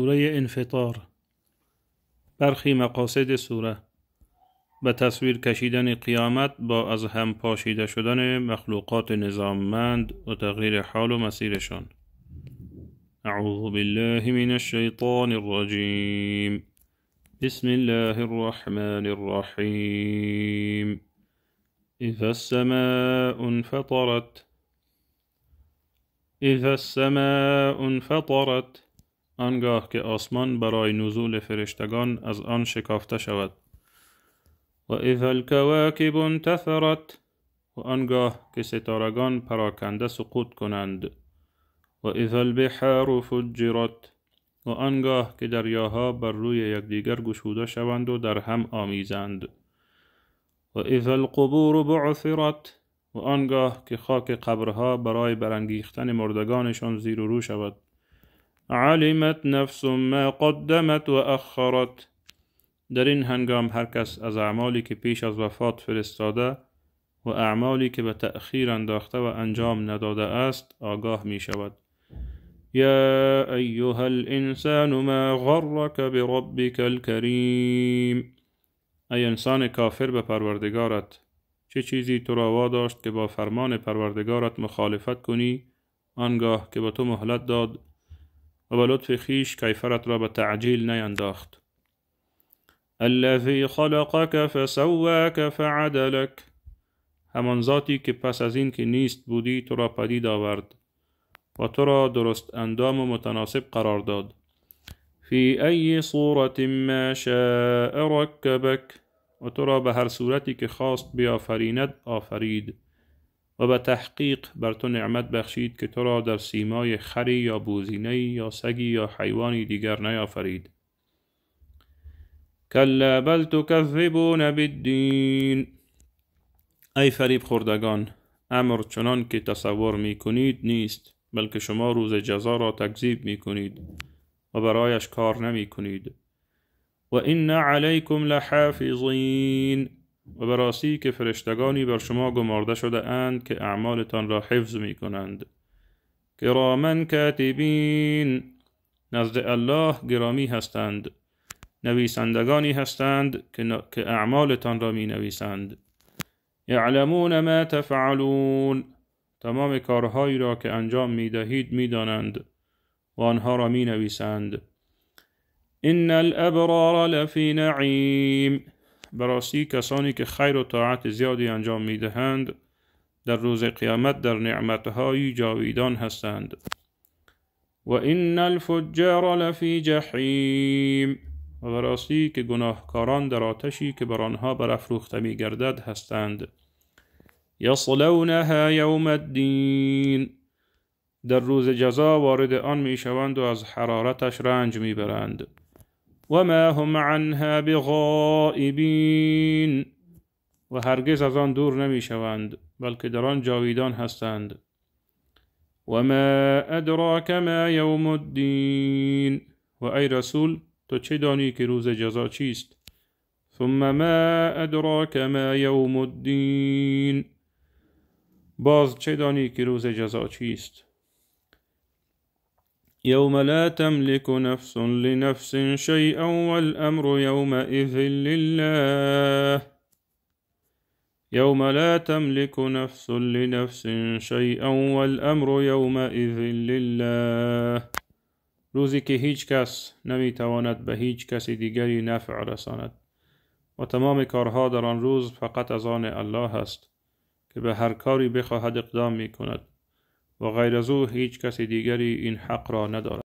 سوره انفطار برخی مقاصد سوره به تصویر کشیدن قیامت با از هم پاشیده شدن مخلوقات نظاممند و تغییر حال و مسیرشان اعوذ بالله من الشیطان الرجیم بسم الله الرحمن الرحیم اذا السماء انفطرت اذا السماء انفطرت آنگاه که آسمان برای نزول فرشتگان از آن شکافته شود و اذا الکواکب انتثرت و آنگاه که ستارگان پراکنده سقوط کنند و اذا البحار فجرت و آنگاه که دریاها بر روی یکدیگر گشوده شوند و در هم آمیزند و اذا القبور بعثرت و آنگاه که خاک قبرها برای برانگیختن مردگانشان زیر و رو شود علمت نفس ما قدمت و اخرت در این هنگام هر کس از اعمالی که پیش از وفات فرستاده و اعمالی که به تأخیر انداخته و انجام نداده است آگاه می شود یا ایها الانسان ما غرک بربک الکریم ای انسان کافر به پروردگارت چه چیزی تو را واداشت که با فرمان پروردگارت مخالفت کنی آنگاه که به تو مهلت داد و به لطف خیش کیفرت را به تعجیل نینداخت الذی خلقک فسواک فعدلک همان ذاتی که پس از این که نیست بودی تو را پدید آورد و تو را درست اندام و متناسب قرار داد فی ای صورت ما شاء رکبک و تو را به هر صورتی که خواست بیافریند آفرید و به تحقیق بر تو نعمت بخشید که تو را در سیمای خری یا بوزینه یا سگی یا حیوانی دیگر نیافرید کلا بل تکذبون بالدین ای فریب خوردگان امر چنان که تصور می کنید نیست بلکه شما روز جزا را تکذیب می کنید و برایش کار نمی کنید و این علیکم لحافظین و به که فرشتگانی بر شما گمارده شده اند که اعمالتان را حفظ می کنند کرامن کاتبین نزد الله گرامی هستند نویسندگانی هستند که, که اعمالتان را می نویسند یعلمون ما تفعلون تمام کارهایی را که انجام می دهید می دانند و آنها را می نویسند ان الابرار لفی نعیم براسی کسانی که خیر و طاعت زیادی انجام می دهند در روز قیامت در نعمتهای جاویدان هستند و این الفجار لفی جحیم و براسی که گناهکاران در آتشی که بر آنها برافروخته می گردد هستند یصلونها یوم الدین در روز جزا وارد آن می شوند و از حرارتش رنج می برند وما هم عنها بغائبین و هرگز از آن دور نمی شوند بلکه در آن جاویدان هستند و ما ادراک ما یوم الدین و ای رسول تو چه دانی که روز جزا چیست ثم ما ادراک ما یوم الدین باز چه دانی که روز جزا چیست يوم لا تملك نفس لنفس شيئا والأمر يومئذ لله يوم لا تملك نفس لنفس شيئا والأمر يومئذ لله روزي كي هيج كاس نمي تواند بهيج كاس ديگري نفع رساند وتمام كارها دران روز فقط ازان الله است كبه هر كاري بخواهد اقدام ميكند و غیر از او هیچ کس دیگری این حق را ندارد